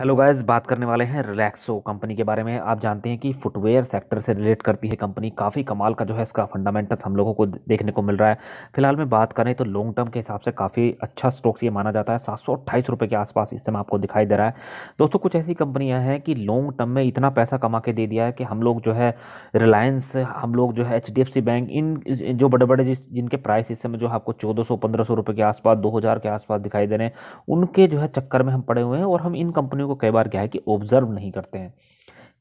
hello guys बात करने वाले हैं रिलैक्सो कंपनी के बारे में आप जानते हैं कि फुटवेयर सेक्टर से रिलेट करती है कंपनी काफ़ी कमाल का जो है इसका फंडामेंटल्स हम लोगों को देखने को मिल रहा है फिलहाल में बात करें तो लॉन्ग टर्म के हिसाब से काफ़ी अच्छा स्टॉक्स ये माना जाता है सात सौ के आसपास इस समय आपको दिखाई दे रहा है दोस्तों कुछ ऐसी कंपनियाँ हैं कि लॉन्ग टर्म में इतना पैसा कमा के दे दिया है कि हम लोग जो है रिलायंस हम लोग जो है एच बैंक इन जो बड़े बड़े जिस जिनके प्राइस इस समय जो आपको चौदह सौ के आसपास दो के आसपास दिखाई दे रहे हैं उनके जो है चक्कर में हम पड़े हुए हैं और हम इन कंपनियों को कई बार क्या है कि ऑब्जर्व नहीं करते हैं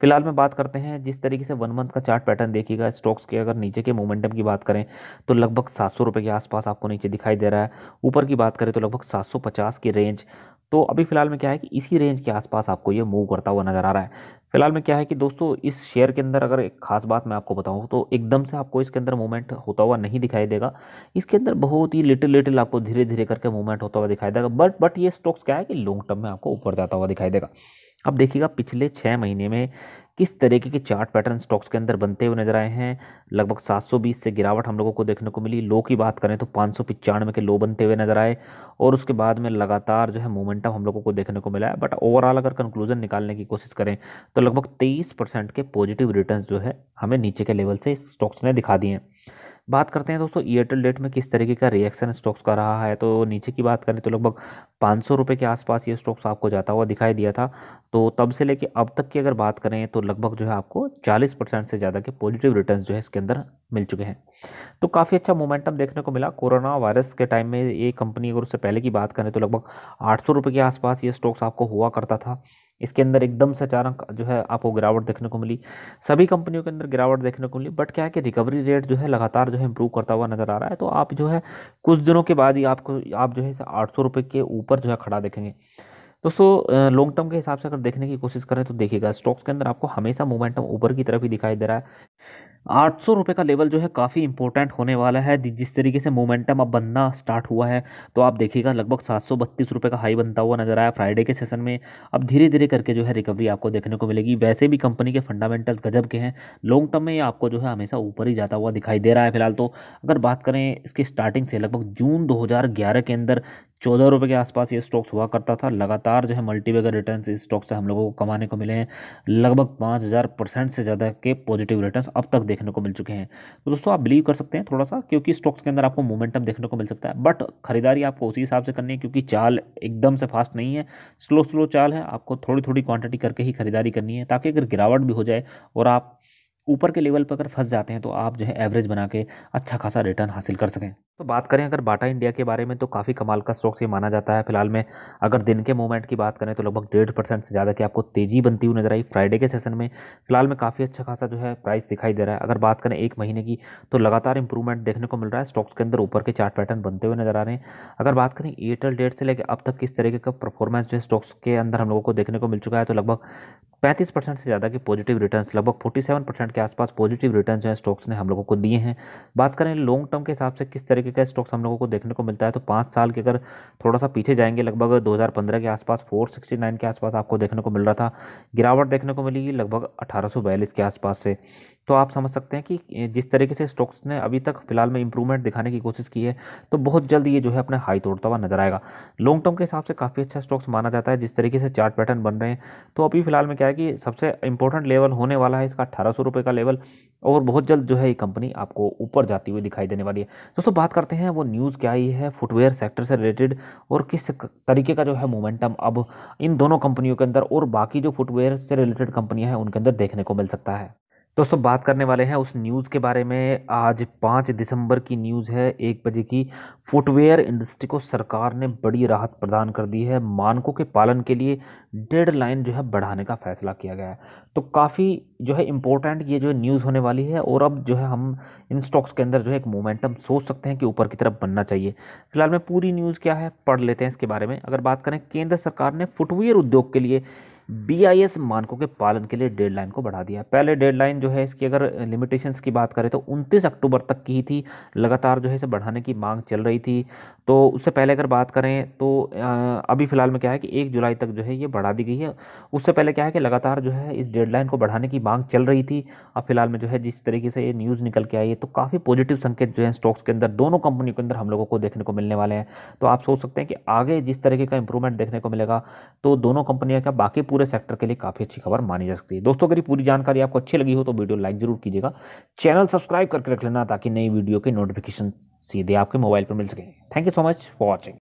फिलहाल में बात करते हैं जिस तरीके से वन मंथ का चार्ट पैटर्न देखिएगा स्टॉक्स के अगर नीचे के मोमेंटम की बात करें तो लगभग सात सौ के आसपास आपको नीचे दिखाई दे रहा है ऊपर की बात करें तो लगभग 750 की रेंज तो अभी फिलहाल में क्या है कि इसी रेंज के आसपास आपको ये मूव करता हुआ नज़र आ रहा है फिलहाल में क्या है कि दोस्तों इस शेयर के अंदर अगर एक खास बात मैं आपको बताऊं तो एकदम से आपको इसके अंदर मूवमेंट होता हुआ नहीं दिखाई देगा इसके अंदर बहुत ही लिटिल लिटिल आपको धीरे धीरे करके मूवमेंट होता हुआ दिखाई देगा बट बट ये स्टॉक्स क्या है कि लॉन्ग टर्म में आपको ऊपर जाता हुआ दिखाई देगा अब देखिएगा पिछले छः महीने में किस तरीके के चार्ट पैटर्न स्टॉक्स के अंदर बनते हुए नजर आए हैं लगभग 720 से गिरावट हम लोगों को देखने को मिली लो की बात करें तो पाँच के लो बनते हुए नजर आए और उसके बाद में लगातार जो है मोमेंटम हम लोगों को देखने को मिला है बट ओवरऑल अगर कंक्लूजन निकालने की कोशिश करें तो लगभग तेईस के पॉजिटिव रिटर्न जो है हमें नीचे के लेवल से स्टॉक्स ने दिखा दिए हैं बात करते हैं दोस्तों ईयरटेल डेट में किस तरीके का रिएक्शन स्टॉक्स का रहा है तो नीचे की बात करें तो लगभग पाँच सौ रुपये के आसपास ये स्टॉक्स आपको जाता हुआ दिखाई दिया था तो तब से लेके अब तक की अगर बात करें तो लगभग जो है आपको चालीस परसेंट से ज़्यादा के पॉजिटिव रिटर्न जो है इसके अंदर मिल चुके हैं तो काफ़ी अच्छा मोमेंटम देखने को मिला कोरोना वायरस के टाइम में ये कंपनी अगर उससे पहले की बात करें तो लगभग आठ सौ के आसपास ये स्टॉक्स आपको हुआ करता था इसके अंदर एकदम से अचानक जो है आपको गिरावट देखने को मिली सभी कंपनियों के अंदर गिरावट देखने को मिली बट क्या है कि रिकवरी रेट जो है लगातार जो है इंप्रूव करता हुआ नज़र आ रहा है तो आप जो है कुछ दिनों के बाद ही आपको आप जो है आठ सौ के ऊपर जो है खड़ा देखेंगे दोस्तों लॉन्ग टर्म के हिसाब से अगर देखने की कोशिश करें तो देखिएगा स्टॉक्स के अंदर आपको हमेशा मोमेंटम ऊपर की तरफ ही दिखाई दे रहा है आठ सौ रुपये का लेवल जो है काफ़ी इंपॉर्टेंट होने वाला है जिस तरीके से मोमेंटम अब बनना स्टार्ट हुआ है तो आप देखिएगा लगभग सात सौ बत्तीस रुपये का हाई बनता हुआ नजर आया फ्राइडे के सेशन में अब धीरे धीरे करके जो है रिकवरी आपको देखने को मिलेगी वैसे भी कंपनी के फंडामेंटल्स गजब के हैं लॉन्ग टर्म में ये आपको जो है हमेशा ऊपर ही जाता हुआ दिखाई दे रहा है फिलहाल तो अगर बात करें इसके स्टार्टिंग से लगभग जून दो के अंदर चौदह रुपये के आसपास ये स्टॉक्स हुआ करता था लगातार जो है मल्टीवेगर रिटर्न इस स्टॉक से हम लोगों को कमाने को मिले हैं लगभग पाँच हज़ार परसेंट से ज़्यादा के पॉजिटिव रिटर्न अब तक देखने को मिल चुके हैं तो दोस्तों आप बिलीव कर सकते हैं थोड़ा सा क्योंकि स्टॉक्स के अंदर आपको मोमेंटम देखने को मिल सकता है बट खरीदारी आपको उसी हिसाब से करनी है क्योंकि चाल एकदम से फास्ट नहीं है स्लो स्लो चाल है आपको थोड़ी थोड़ी क्वान्टिटी करके ही खरीदारी करनी है ताकि अगर गिरावट भी हो जाए और आप ऊपर के लेवल पर अगर फंस जाते हैं तो आप जो है एवरेज बना के अच्छा खासा रिटर्न हासिल कर सकें तो बात करें अगर बाटा इंडिया के बारे में तो काफ़ी कमाल का स्टॉक्स ये माना जाता है फिलहाल में अगर दिन के मूवमेंट की बात करें तो लगभग डेढ़ परसेंट से ज़्यादा की आपको तेज़ी बनती हुई नजर आई फ्राइडे के सेशन में फिलहाल में काफ़ी अच्छा खासा जो है प्राइस दिखाई दे रहा है अगर बात करें एक महीने की तो लगातार इंप्रूवमेंट देखने को मिल रहा है स्टॉक्स के अंदर ऊपर के चार्ट पैटर्न बनते हुए नजर आ रहे हैं अगर बात करें एयरटेल डेट से लेकर अब तक किस तरीके का परफॉर्मेंस जो है स्टॉक्स के अंदर हम लोगों को देखने को मिल चुका है तो लगभग पैंतीस परसेंट से ज़्यादा के पॉजिटिव रिटर्न लगभग फोर्टी सेवन परसेंट के आसपास पॉजिटिव रिटर्न जो है स्टॉक्स ने हम लोगों को दिए हैं बात करें लॉन्ग टर्म के हिसाब से किस तरीके का स्टॉक्स हम लोगों को देखने को मिलता है तो पाँच साल के अगर थोड़ा सा पीछे जाएंगे लगभग 2015 के आसपास 469 के आसपास आपको देखने को मिल रहा था गिरावट देखने को मिली लगभग अठारह के आसपास से तो आप समझ सकते हैं कि जिस तरीके से स्टॉक्स ने अभी तक फिलहाल में इंप्रूवमेंट दिखाने की कोशिश की है तो बहुत जल्द ये जो है अपने हाई तोड़ता हुआ नजर आएगा लॉन्ग टर्म के हिसाब से काफ़ी अच्छा स्टॉक्स माना जाता है जिस तरीके से चार्ट पैटर्न बन रहे हैं तो अभी फिलहाल में क्या है कि सबसे इंपॉर्टेंट लेवल होने वाला है इसका अठारह सौ का लेवल और बहुत जल्द जो है ये कंपनी आपको ऊपर जाती हुई दिखाई देने वाली है दोस्तों बात करते हैं वो न्यूज़ क्या ही है फुटवेयर सेक्टर से रिलेटेड और किस तरीके का जो है मोमेंटम अब इन दोनों कंपनियों के अंदर और बाकी जो फुटवेयर से रिलेटेड कंपनियाँ हैं उनके अंदर देखने को मिल सकता है दोस्तों बात करने वाले हैं उस न्यूज़ के बारे में आज पाँच दिसंबर की न्यूज़ है एक बजे की फुटवेयर इंडस्ट्री को सरकार ने बड़ी राहत प्रदान कर दी है मानकों के पालन के लिए डेडलाइन लाइन जो है बढ़ाने का फैसला किया गया है तो काफ़ी जो है इम्पोर्टेंट ये जो न्यूज़ होने वाली है और अब जो है हम इन स्टॉक्स के अंदर जो है एक मोमेंटम सोच सकते हैं कि ऊपर की तरफ बनना चाहिए फिलहाल में पूरी न्यूज़ क्या है पढ़ लेते हैं इसके बारे में अगर बात करें केंद्र सरकार ने फुटवेयर उद्योग के लिए बीआईएस मानकों के पालन के लिए डेडलाइन को बढ़ा दिया पहले डेडलाइन जो है इसकी अगर लिमिटेशंस की बात करें तो 29 अक्टूबर तक की ही थी लगातार जो है इसे बढ़ाने की मांग चल रही थी तो उससे पहले अगर बात करें तो अभी फ़िलहाल में क्या है कि एक जुलाई तक जो है ये बढ़ा दी गई है उससे पहले क्या है कि लगातार जो है इस डेडलाइन को बढ़ाने की मांग चल रही थी अब फिलहाल में जो है जिस तरीके से ये न्यूज़ निकल के आई है तो काफ़ी पॉजिटिव संकेत जो है स्टॉक्स के अंदर दोनों कंपनियों के अंदर हम लोगों को देखने को मिलने वाले हैं तो आप सोच सकते हैं कि आगे जिस तरीके का इंप्रूवमेंट देखने को मिलेगा तो दोनों कंपनियों का बाकी पूरे सेक्टर के लिए काफ़ी अच्छी खबर मानी जा सकती है दोस्तों अगर पूरी जानकारी आपको अच्छी लगी हो तो वीडियो लाइक जरूर कीजिएगा चैनल सब्सक्राइब करके रख लेना ताकि नई वीडियो के नोटिफिकेशन सीधे आपके मोबाइल पर मिल सके thank you so much for watching